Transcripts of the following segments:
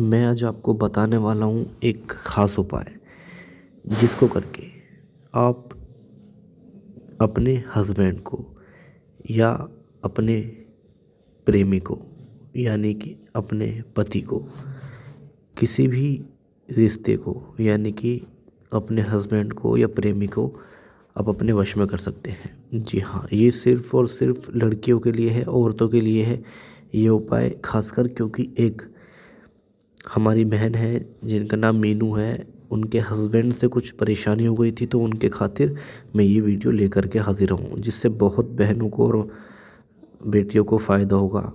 मैं आज आपको बताने वाला हूँ एक ख़ास उपाय जिसको करके आप अपने हस्बैंड को या अपने प्रेमी को यानी कि अपने पति को किसी भी रिश्ते को यानी कि अपने हस्बैंड को या प्रेमी को आप अपने वश में कर सकते हैं जी हाँ ये सिर्फ़ और सिर्फ लड़कियों के लिए है औरतों के लिए है ये उपाय खासकर क्योंकि एक हमारी बहन है जिनका नाम मीनू है उनके हस्बैंड से कुछ परेशानी हो गई थी तो उनके खातिर मैं ये वीडियो लेकर के हाज़िर हूँ जिससे बहुत बहनों को और बेटियों को फ़ायदा होगा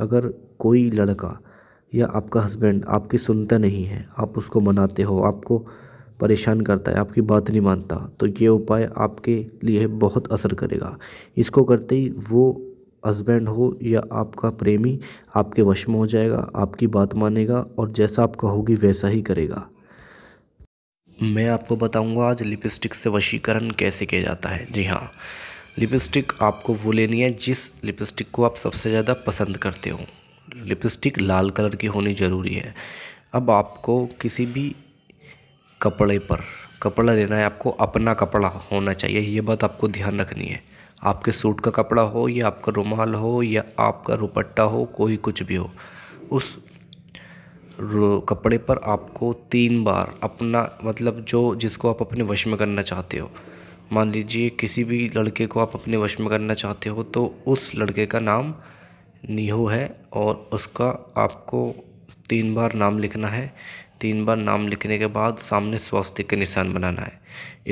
अगर कोई लड़का या आपका हस्बैंड आपकी सुनता नहीं है आप उसको मनाते हो आपको परेशान करता है आपकी बात नहीं मानता तो ये उपाय आपके लिए बहुत असर करेगा इसको करते ही वो हस्बैंड हो या आपका प्रेमी आपके वश में हो जाएगा आपकी बात मानेगा और जैसा आप कहोगी वैसा ही करेगा मैं आपको बताऊंगा आज लिपस्टिक से वशीकरण कैसे किया जाता है जी हाँ लिपस्टिक आपको वो लेनी है जिस लिपस्टिक को आप सबसे ज़्यादा पसंद करते हो लिपस्टिक लाल कलर की होनी ज़रूरी है अब आपको किसी भी कपड़े पर कपड़ा लेना है आपको अपना कपड़ा होना चाहिए ये बात आपको ध्यान रखनी है आपके सूट का कपड़ा हो या आपका रुमाल हो या आपका रुपट्टा हो कोई कुछ भी हो उस कपड़े पर आपको तीन बार अपना मतलब जो जिसको आप अपने वश में करना चाहते हो मान लीजिए किसी भी लड़के को आप अपने वश में करना चाहते हो तो उस लड़के का नाम नीहू है और उसका आपको तीन बार नाम लिखना है तीन बार नाम लिखने के बाद सामने स्वास्तिक के निशान बनाना है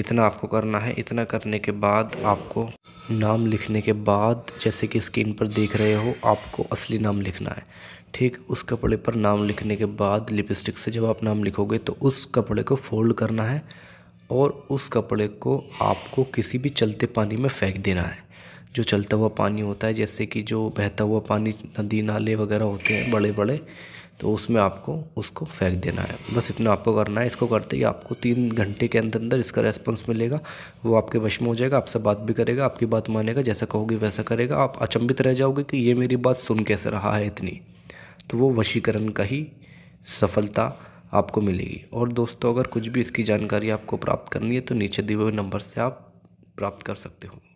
इतना आपको करना है इतना करने के बाद आपको नाम लिखने के बाद जैसे कि स्क्रीन पर देख रहे हो आपको असली नाम लिखना है ठीक उस कपड़े पर नाम लिखने के बाद लिपस्टिक से जब आप नाम लिखोगे तो उस कपड़े को फोल्ड करना है और उस कपड़े को आपको किसी भी चलते पानी में फेंक देना है जो चलता हुआ पानी होता है जैसे कि जो बहता हुआ पानी नदी नाले वगैरह होते हैं बड़े बड़े तो उसमें आपको उसको फेंक देना है बस इतना आपको करना है इसको करते ही आपको तीन घंटे के अंदर अंदर इसका रेस्पॉन्स मिलेगा वो आपके वश में हो जाएगा आपसे बात भी करेगा आपकी बात मानेगा जैसा कहोगे वैसा करेगा आप अचंभित रह जाओगे कि ये मेरी बात सुन कैसे रहा है इतनी तो वो वशीकरण का ही सफलता आपको मिलेगी और दोस्तों अगर कुछ भी इसकी जानकारी आपको प्राप्त करनी है तो नीचे दिए हुए नंबर से आप प्राप्त कर सकते हो